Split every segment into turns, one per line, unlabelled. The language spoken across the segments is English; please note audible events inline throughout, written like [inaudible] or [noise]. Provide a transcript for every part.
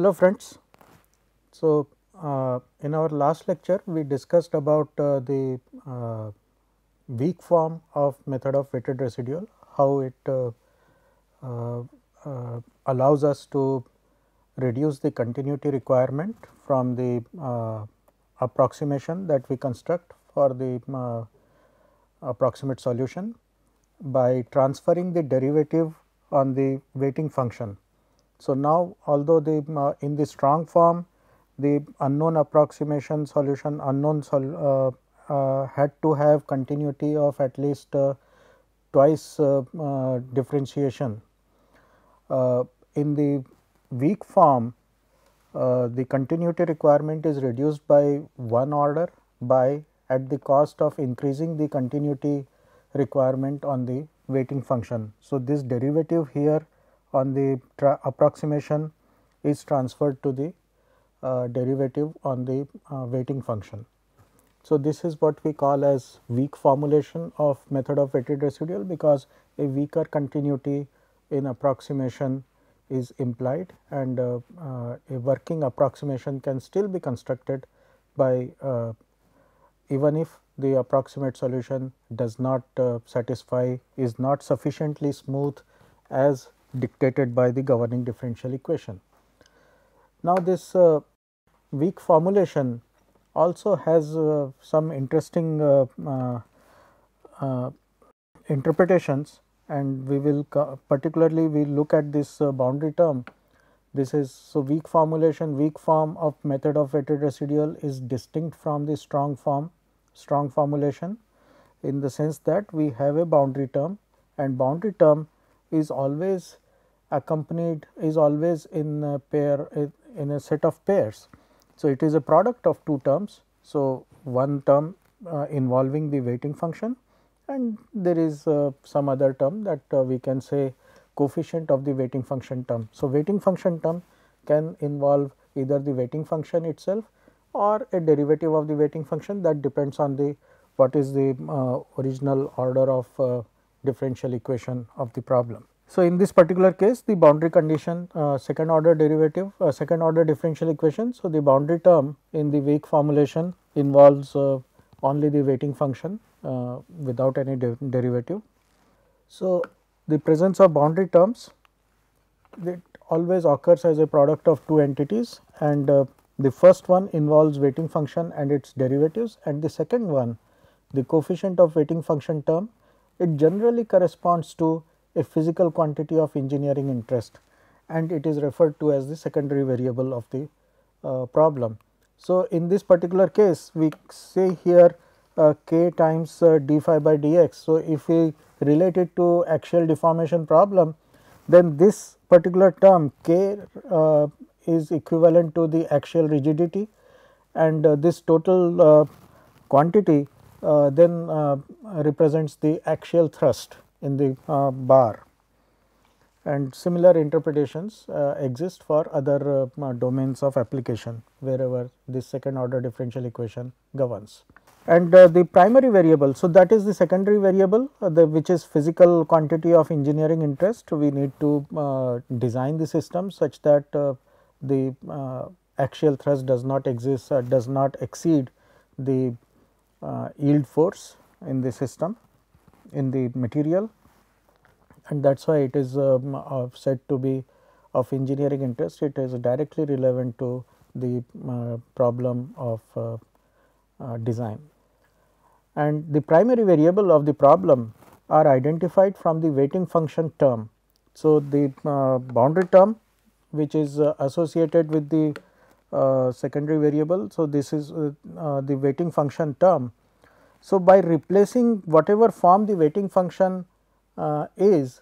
Hello friends. So, uh, in our last lecture we discussed about uh, the uh, weak form of method of weighted residual, how it uh, uh, uh, allows us to reduce the continuity requirement from the approximation that we construct for the approximate solution by transferring the derivative on the weighting function so, now although the uh, in the strong form the unknown approximation solution unknown sol uh, uh had to have continuity of at least uh, twice uh, differentiation. in the weak form the continuity requirement is reduced by one order by at the cost of increasing the continuity requirement on the weighting function. So, this derivative here on the approximation is transferred to the uh, derivative on the uh, weighting function. So, this is what we call as weak formulation of method of weighted residual because a weaker continuity in approximation is implied and uh, uh a working approximation can still be constructed by uh, even if the approximate solution does not uh, satisfy is not sufficiently smooth as dictated by the governing differential equation. Now, this uh, weak formulation also has uh, some interesting uh, uh, uh interpretations and we will particularly we look at this uh, boundary term. This is so weak formulation, weak form of method of weighted residual is distinct from the strong form, strong formulation in the sense that we have a boundary term and boundary term is always accompanied is always in a pair in a set of pairs. So, it is a product of two terms. So, one term uh, involving the weighting function and there is uh, some other term that uh, we can say coefficient of the weighting function term. So, weighting function term can involve either the weighting function itself or a derivative of the weighting function that depends on the what is the uh, original order of uh, differential equation of the problem. So, in this particular case the boundary condition uh, second order derivative uh, second order differential equation. So, the boundary term in the weak formulation involves uh, only the weighting function uh, without any de derivative. So, the presence of boundary terms it always occurs as a product of two entities and uh, the first one involves weighting function and its derivatives and the second one the coefficient of weighting function term it generally corresponds to a physical quantity of engineering interest and it is referred to as the secondary variable of the uh, problem. So, in this particular case we say here uh, k times uh, d phi by dx. So, if we relate it to axial deformation problem then this particular term k uh, is equivalent to the axial rigidity and uh, this total uh, quantity then represents the axial thrust in the uh, bar and similar interpretations uh, exist for other uh, uh domains of application wherever this second order differential equation governs. And uh, the primary variable, so that is the secondary variable uh, the, which is physical quantity of engineering interest. We need to design the system such that the axial thrust does not exist, does not exceed the yield force in the system in the material and that is why it is um, uh, said to be of engineering interest. It is directly relevant to the uh, problem of uh, uh design. And the primary variable of the problem are identified from the weighting function term. So, the uh, boundary term which is uh, associated with the secondary variable. So, this is the weighting function term so, by replacing whatever form the weighting function uh, is,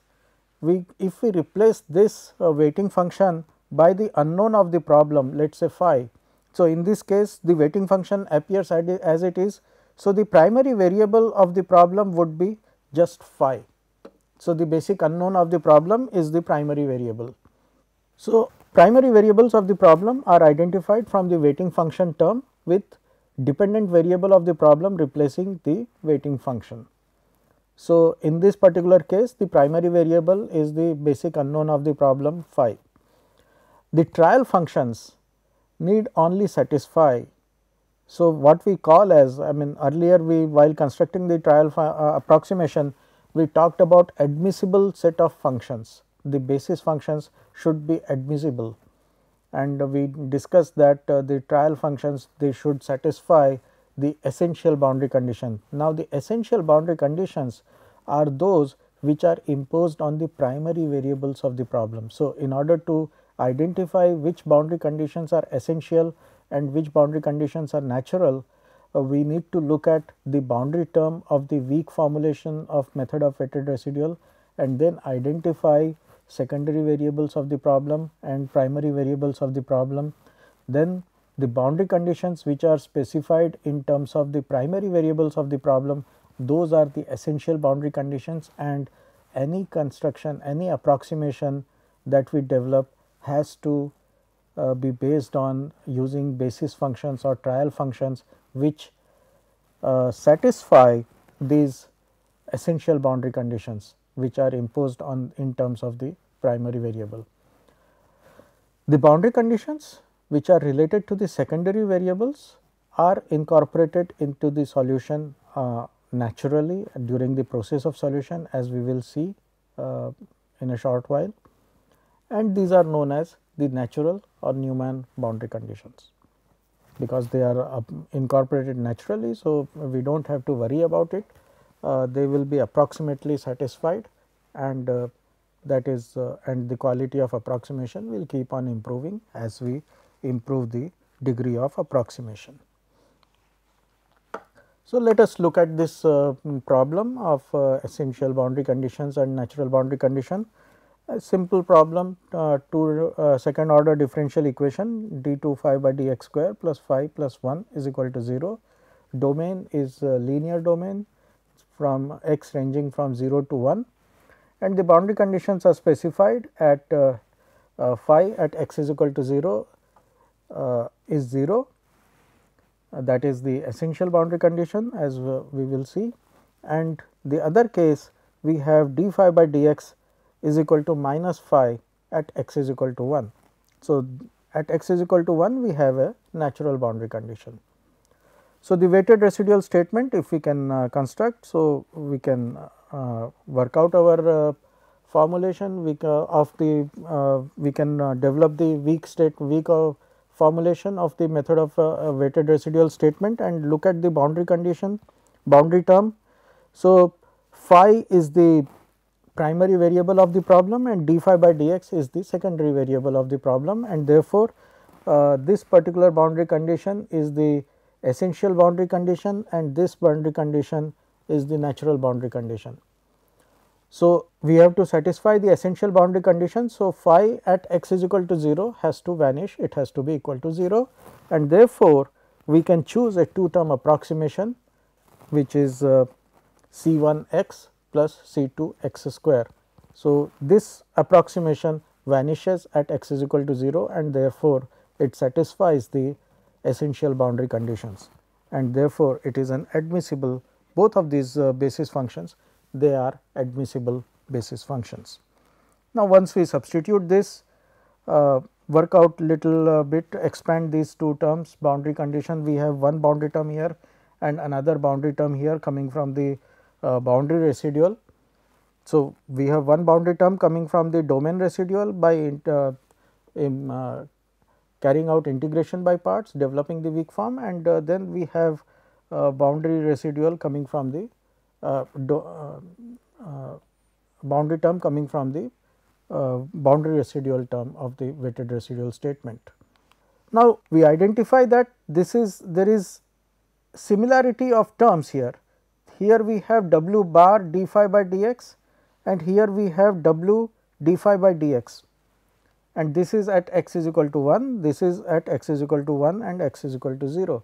we if we replace this uh, weighting function by the unknown of the problem let us say phi. So, in this case the weighting function appears as it is. So, the primary variable of the problem would be just phi. So, the basic unknown of the problem is the primary variable. So, primary variables of the problem are identified from the weighting function term with dependent variable of the problem replacing the weighting function. So, in this particular case the primary variable is the basic unknown of the problem phi. The trial functions need only satisfy. So, what we call as I mean earlier we while constructing the trial uh, approximation we talked about admissible set of functions the basis functions should be admissible and we discussed that uh, the trial functions they should satisfy the essential boundary condition. Now, the essential boundary conditions are those which are imposed on the primary variables of the problem. So, in order to identify which boundary conditions are essential and which boundary conditions are natural, uh, we need to look at the boundary term of the weak formulation of method of weighted residual and then identify secondary variables of the problem and primary variables of the problem. Then the boundary conditions which are specified in terms of the primary variables of the problem, those are the essential boundary conditions and any construction, any approximation that we develop has to uh, be based on using basis functions or trial functions which uh, satisfy these essential boundary conditions which are imposed on in terms of the primary variable. The boundary conditions which are related to the secondary variables are incorporated into the solution uh, naturally during the process of solution as we will see uh, in a short while and these are known as the natural or Newman boundary conditions because they are uh, incorporated naturally. So, we do not have to worry about it uh, they will be approximately satisfied and uh, that is uh, and the quality of approximation will keep on improving as we improve the degree of approximation. So, let us look at this uh, problem of uh, essential boundary conditions and natural boundary condition. A simple problem uh, second order differential equation d 2 phi by d x square plus 5 plus 1 is equal to 0. Domain is linear domain from x ranging from 0 to 1 and the boundary conditions are specified at uh, uh, phi at x is equal to 0 uh, is 0 uh, that is the essential boundary condition as we will see and the other case we have d phi by dx is equal to minus phi at x is equal to 1. So, at x is equal to 1 we have a natural boundary condition. So, the weighted residual statement if we can uh, construct. So, we can uh, work out our uh, formulation we of the uh, we can uh, develop the weak state weak formulation of the method of weighted residual statement and look at the boundary condition boundary term. So, phi is the primary variable of the problem and d phi by dx is the secondary variable of the problem and therefore, uh, this particular boundary condition is the essential boundary condition and this boundary condition is the natural boundary condition. So, we have to satisfy the essential boundary condition. So, phi at x is equal to 0 has to vanish it has to be equal to 0 and therefore, we can choose a two term approximation which is uh, C 1 x plus C 2 x square. So, this approximation vanishes at x is equal to 0 and therefore, it satisfies the essential boundary conditions and therefore, it is an admissible both of these uh, basis functions they are admissible basis functions. Now, once we substitute this uh, work out little uh, bit expand these two terms boundary condition we have one boundary term here and another boundary term here coming from the uh, boundary residual. So, we have one boundary term coming from the domain residual by uh, in, uh, carrying out integration by parts, developing the weak form and uh, then we have uh, boundary residual coming from the uh, do, uh, uh, boundary term coming from the boundary residual term of the weighted residual statement. Now, we identify that this is there is similarity of terms here. Here we have w bar d phi by dx and here we have w d phi by dx and this is at x is equal to 1, this is at x is equal to 1 and x is equal to 0.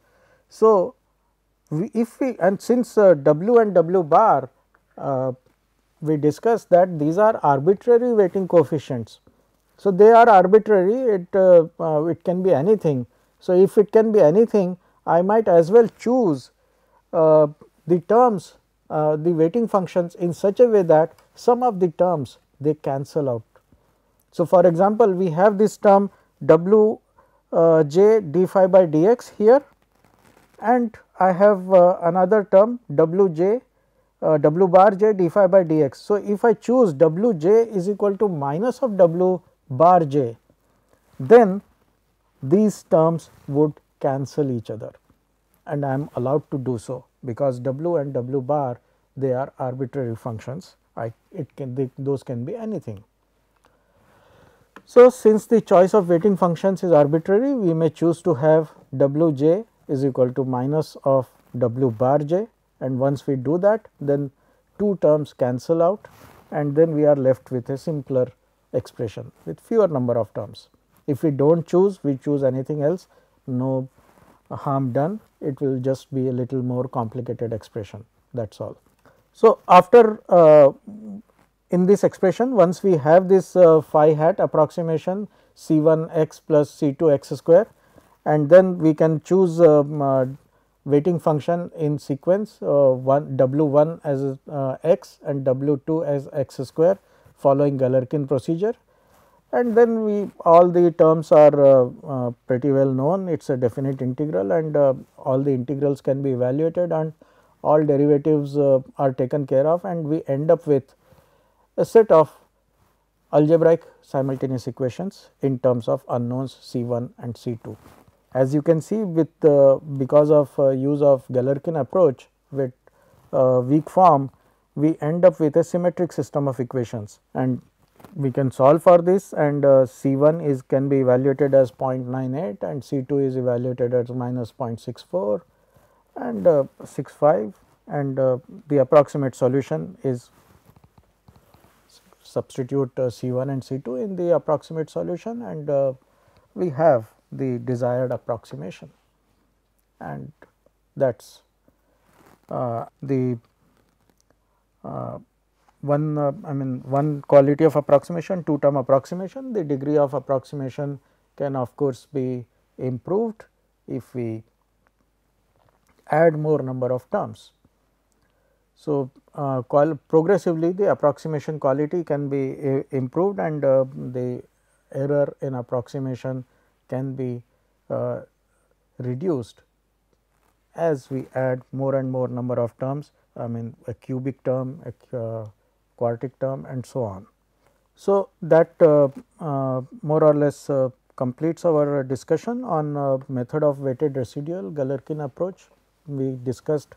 So, we if we and since uh, w and w bar uh, we discussed that these are arbitrary weighting coefficients. So, they are arbitrary it, uh, uh it can be anything. So, if it can be anything I might as well choose uh, the terms uh, the weighting functions in such a way that some of the terms they cancel out so, for example, we have this term W uh, j d phi by dx here and I have uh, another term W j uh, W bar j d phi by dx. So, if I choose W j is equal to minus of W bar j then these terms would cancel each other and I am allowed to do so because W and W bar they are arbitrary functions I it can they, those can be anything. So, since the choice of weighting functions is arbitrary, we may choose to have w j is equal to minus of w bar j and once we do that then two terms cancel out and then we are left with a simpler expression with fewer number of terms. If we do not choose, we choose anything else, no harm done, it will just be a little more complicated expression that is all. So, after uh, in this expression once we have this uh, phi hat approximation C 1 x plus C 2 x square and then we can choose um, uh, weighting function in sequence uh, 1 w 1 as uh, x and w 2 as x square following Galerkin procedure. And then we all the terms are uh, uh, pretty well known it is a definite integral and all the integrals can be evaluated and all derivatives are taken care of and we end up with a set of algebraic simultaneous equations in terms of unknowns C1 and C2. As you can see with uh, because of uh, use of Galerkin approach with uh, weak form we end up with a symmetric system of equations and we can solve for this and uh, C1 is can be evaluated as 0.98 and C2 is evaluated as minus 0.64 and uh, 65 and uh, the approximate solution is substitute uh, C1 and C2 in the approximate solution and uh, we have the desired approximation and that is uh, the one uh, I mean one quality of approximation, two term approximation, the degree of approximation can of course be improved if we add more number of terms. So, uh, progressively the approximation quality can be uh, improved and uh, the error in approximation can be uh, reduced as we add more and more number of terms I mean a cubic term, a uh, quartic term and so on. So, that more or less completes our discussion on method of weighted residual Galerkin approach. We discussed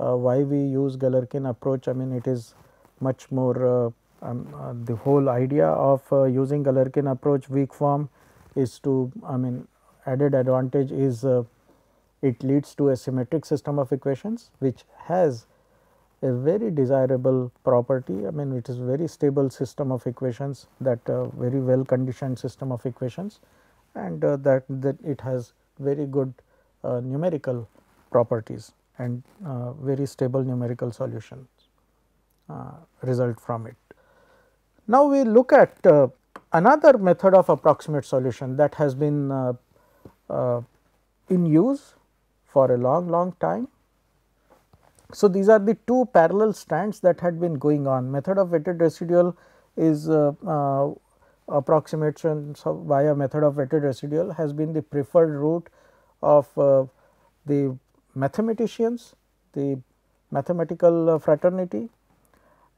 uh, why we use Galerkin approach I mean it is much more uh, um, uh, the whole idea of using Galerkin approach weak form is to I mean added advantage is it leads to a symmetric system of equations which has a very desirable property. I mean, it is very stable system of equations that uh, very well conditioned system of equations and uh, that, that it has very good uh, numerical properties and uh, very stable numerical solutions uh, result from it. Now, we look at uh, another method of approximate solution that has been uh, uh, in use for a long long time. So, these are the two parallel strands that had been going on method of weighted residual is uh, approximation via method of weighted residual has been the preferred route of the mathematicians, the mathematical uh, fraternity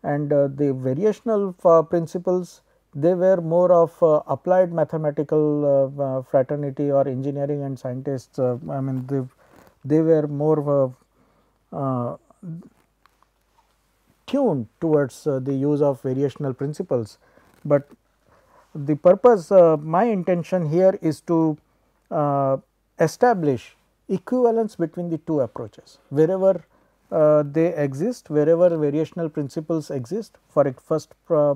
and uh, the variational uh, principles they were more of applied mathematical fraternity or engineering and scientists I mean they, they were more tuned towards the use of variational principles. But the purpose my intention here is to establish equivalence between the two approaches. Wherever uh, they exist, wherever variational principles exist, for a first uh,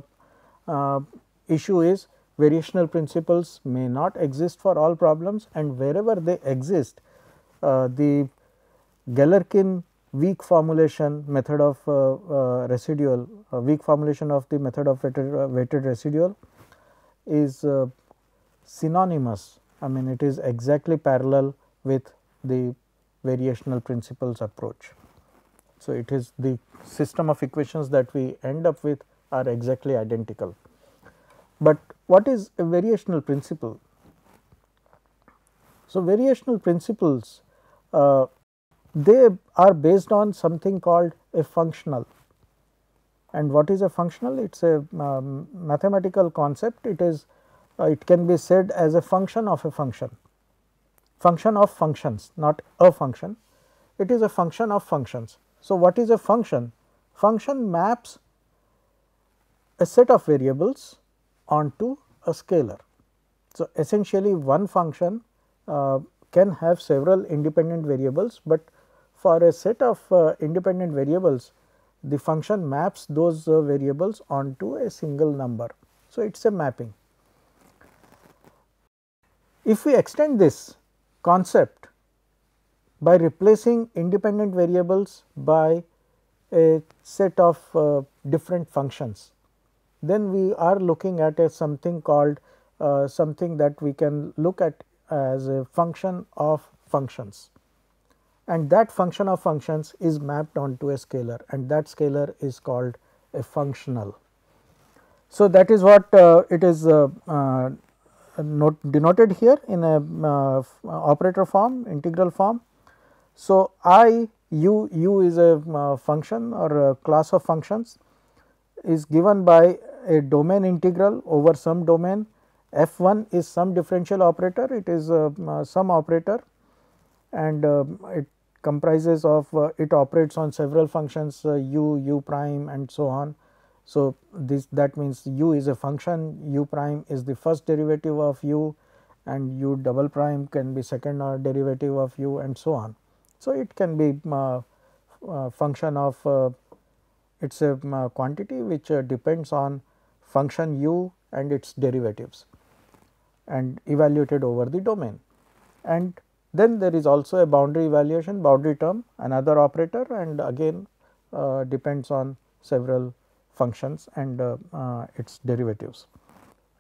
uh, issue is variational principles may not exist for all problems and wherever they exist, uh, the Galerkin weak formulation method of uh, uh, residual uh, weak formulation of the method of weighted, uh, weighted residual is synonymous I mean it is exactly parallel with the variational principles approach. So, it is the system of equations that we end up with are exactly identical. But what is a variational principle? So, variational principles uh, they are based on something called a functional and what is a functional it is a um, mathematical concept it is uh, it can be said as a function of a function function of functions not a function it is a function of functions. So, what is a function? Function maps a set of variables onto a scalar. So, essentially one function uh, can have several independent variables, but for a set of uh, independent variables the function maps those uh, variables onto a single number. So, it is a mapping. If we extend this concept by replacing independent variables by a set of uh, different functions. Then we are looking at a something called uh, something that we can look at as a function of functions and that function of functions is mapped onto a scalar and that scalar is called a functional. So, that is what uh, it is uh, uh, note denoted here in a uh, uh, operator form integral form. So, I u u is a uh, function or a class of functions is given by a domain integral over some domain f 1 is some differential operator it is uh, uh some operator and uh, it comprises of it operates on several functions u u prime and so on so, this that means u is a function u prime is the first derivative of u and u double prime can be second order derivative of u and so on. So, it can be uh, uh, function of uh, it is a uh, quantity which uh, depends on function u and its derivatives and evaluated over the domain. And then there is also a boundary evaluation boundary term another operator and again uh, depends on several functions and uh, uh, its derivatives.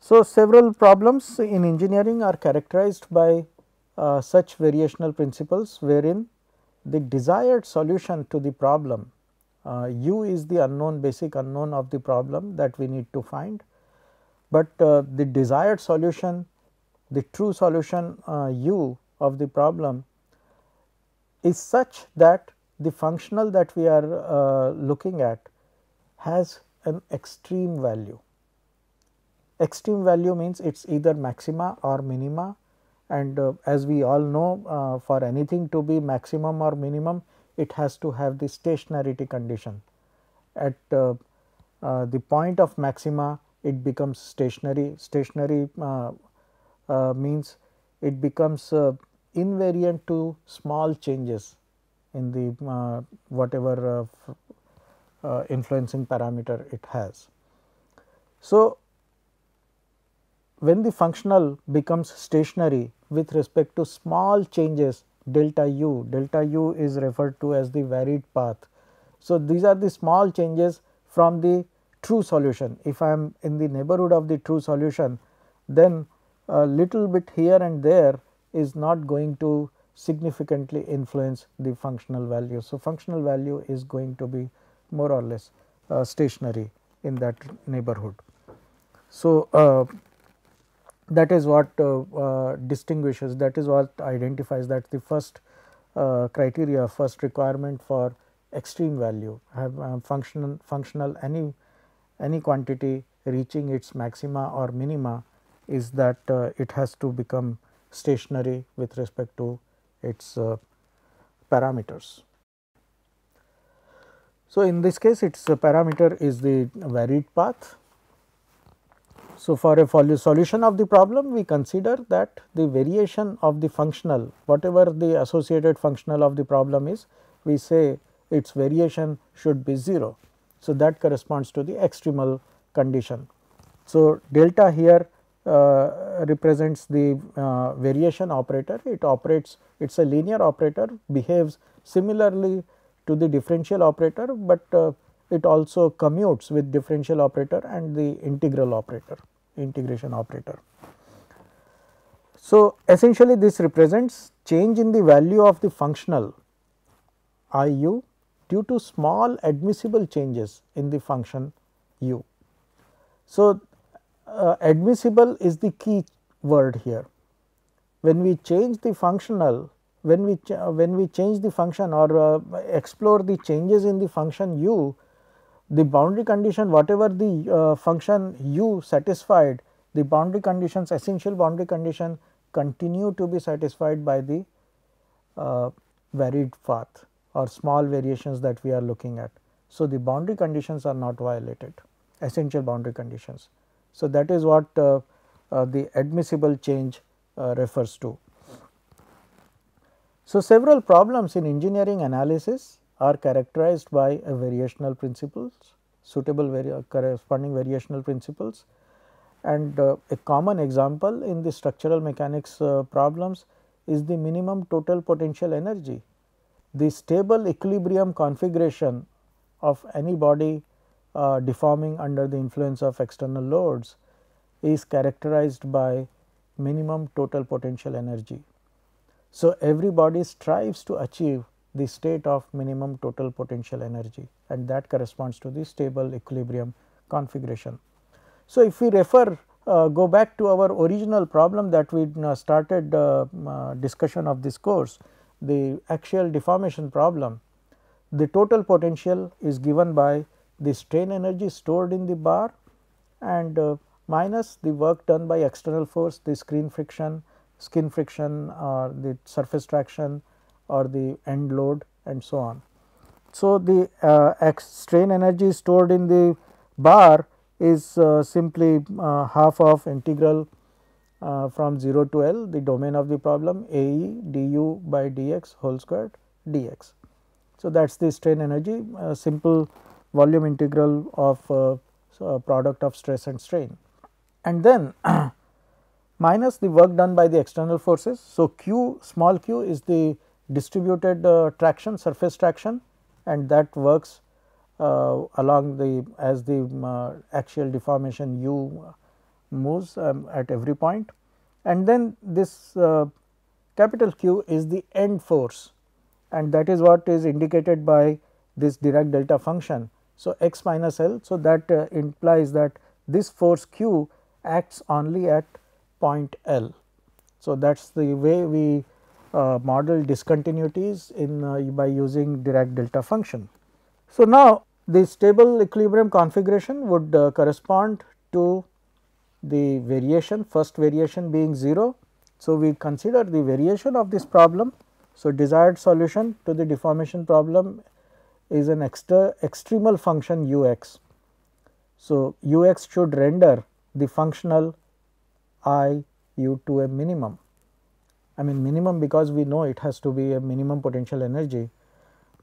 So, several problems in engineering are characterized by uh, such variational principles wherein the desired solution to the problem uh, u is the unknown basic unknown of the problem that we need to find, but uh, the desired solution the true solution uh, u of the problem is such that the functional that we are looking at has an extreme value. Extreme value means it is either maxima or minima and uh, as we all know uh, for anything to be maximum or minimum it has to have the stationarity condition. At uh, uh the point of maxima it becomes stationary, stationary uh, uh, means it becomes invariant to small changes in the whatever uh, influencing parameter it has. So, when the functional becomes stationary with respect to small changes delta u, delta u is referred to as the varied path. So, these are the small changes from the true solution. If I am in the neighborhood of the true solution, then a little bit here and there is not going to significantly influence the functional value. So, functional value is going to be more or less uh, stationary in that neighborhood. So, uh, that is what uh, uh, distinguishes that is what identifies that the first uh, criteria first requirement for extreme value have functional functional any any quantity reaching its maxima or minima is that uh, it has to become stationary with respect to its uh, parameters. So, in this case its parameter is the varied path. So, for a solution of the problem we consider that the variation of the functional whatever the associated functional of the problem is we say its variation should be 0. So, that corresponds to the extremal condition. So, delta here uh, represents the uh, variation operator it operates it is a linear operator behaves similarly to the differential operator, but uh, it also commutes with differential operator and the integral operator, integration operator. So, essentially this represents change in the value of the functional I u due to small admissible changes in the function u. So, uh, admissible is the key word here. When we change the functional when we uh, when we change the function or uh, explore the changes in the function u, the boundary condition whatever the uh, function u satisfied, the boundary conditions essential boundary condition continue to be satisfied by the varied path or small variations that we are looking at. So, the boundary conditions are not violated essential boundary conditions. So, that is what uh, uh, the admissible change uh, refers to. So, several problems in engineering analysis are characterized by variational principles, suitable vari corresponding variational principles and uh, a common example in the structural mechanics uh, problems is the minimum total potential energy. The stable equilibrium configuration of any body uh, deforming under the influence of external loads is characterized by minimum total potential energy. So, everybody strives to achieve the state of minimum total potential energy and that corresponds to the stable equilibrium configuration. So, if we refer uh, go back to our original problem that we uh, started uh, uh, discussion of this course the axial deformation problem. The total potential is given by the strain energy stored in the bar and uh, minus the work done by external force the screen friction skin friction or the surface traction or the end load and so on. So, the uh, strain energy stored in the bar is uh, simply uh, half of integral uh, from 0 to L the domain of the problem A e du by dx whole squared dx. So, that is the strain energy simple volume integral of uh, so product of stress and strain. And then [clears throat] minus the work done by the external forces. So, q small q is the distributed uh, traction surface traction and that works uh, along the as the um, uh, axial deformation u moves um, at every point and then this uh, capital Q is the end force and that is what is indicated by this Dirac delta function. So, x minus L. So, that uh, implies that this force Q acts only at point L. So, that is the way we uh, model discontinuities in uh, by using Dirac delta function. So, now the stable equilibrium configuration would uh, correspond to the variation first variation being 0. So, we consider the variation of this problem. So, desired solution to the deformation problem is an extra extremal function u x. So, u x should render the functional I u to a minimum. I mean minimum because we know it has to be a minimum potential energy,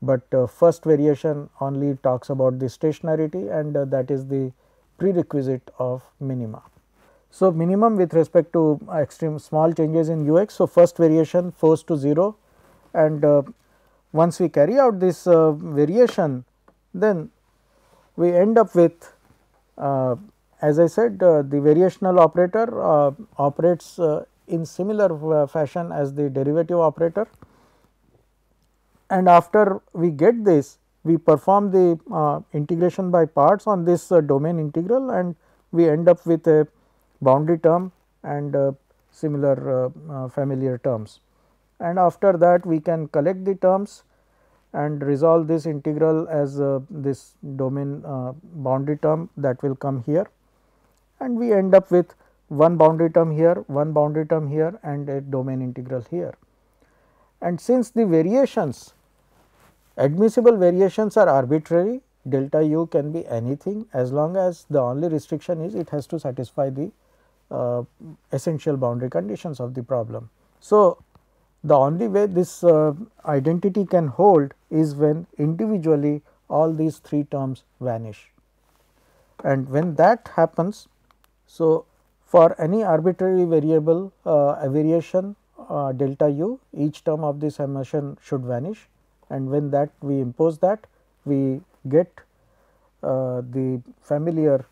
but uh, first variation only talks about the stationarity and uh, that is the prerequisite of minima. So, minimum with respect to extreme small changes in u x. So, first variation force to 0 and uh, once we carry out this uh, variation then we end up with uh, as I said uh, the variational operator uh, operates uh, in similar uh, fashion as the derivative operator and after we get this we perform the uh, integration by parts on this uh, domain integral and we end up with a boundary term and similar familiar terms. And after that we can collect the terms and resolve this integral as this domain boundary term that will come here and we end up with one boundary term here, one boundary term here and a domain integral here. And since the variations admissible variations are arbitrary delta u can be anything as long as the only restriction is it has to satisfy the uh, essential boundary conditions of the problem. So, the only way this uh, identity can hold is when individually all these three terms vanish and when that happens so, for any arbitrary variable uh, variation uh, delta u each term of this summation should vanish and when that we impose that we get uh, the familiar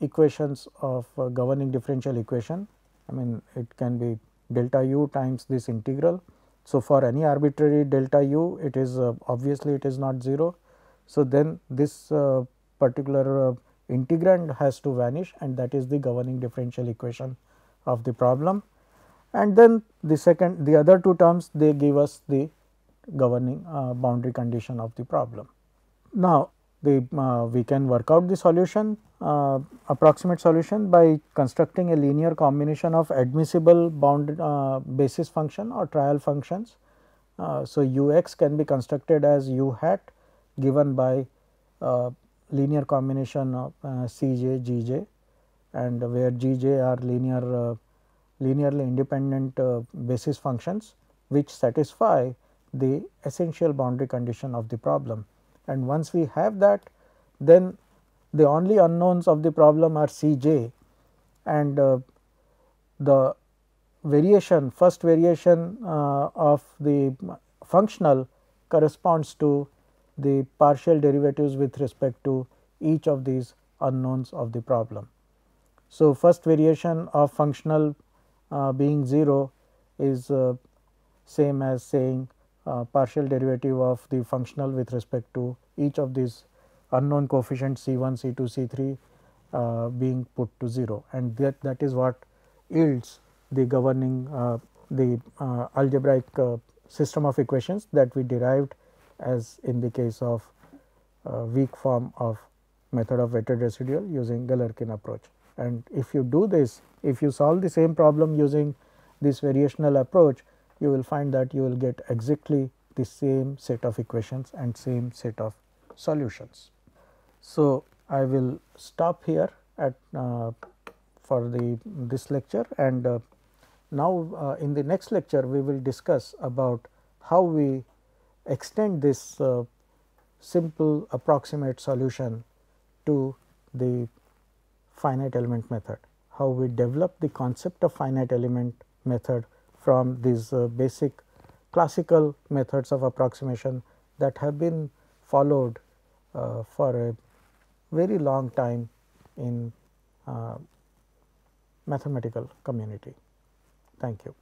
equations of uh, governing differential equation. I mean it can be delta u times this integral. So, for any arbitrary delta u it is uh, obviously it is not 0. So, then this uh, particular uh, integrand has to vanish and that is the governing differential equation of the problem. And then the second the other two terms they give us the governing uh, boundary condition of the problem. Now, the uh, we can work out the solution uh, approximate solution by constructing a linear combination of admissible bound uh, basis function or trial functions. Uh, so, u x can be constructed as u hat given by uh, linear combination of uh, Cj, Gj and where Gj are linear uh, linearly independent uh, basis functions which satisfy the essential boundary condition of the problem. And once we have that then the only unknowns of the problem are Cj and uh, the variation first variation uh, of the functional corresponds to the partial derivatives with respect to each of these unknowns of the problem. So, first variation of functional uh, being 0 is uh, same as saying uh, partial derivative of the functional with respect to each of these unknown coefficients C 1, C 2, C 3 uh, being put to 0 and that, that is what yields the governing uh, the uh, algebraic system of equations that we derived as in the case of uh, weak form of method of weighted residual using Galerkin approach. And if you do this, if you solve the same problem using this variational approach, you will find that you will get exactly the same set of equations and same set of solutions. So, I will stop here at uh, for the this lecture and uh, now uh, in the next lecture we will discuss about how we extend this uh, simple approximate solution to the finite element method, how we develop the concept of finite element method from these uh, basic classical methods of approximation that have been followed uh, for a very long time in uh, mathematical community. Thank you.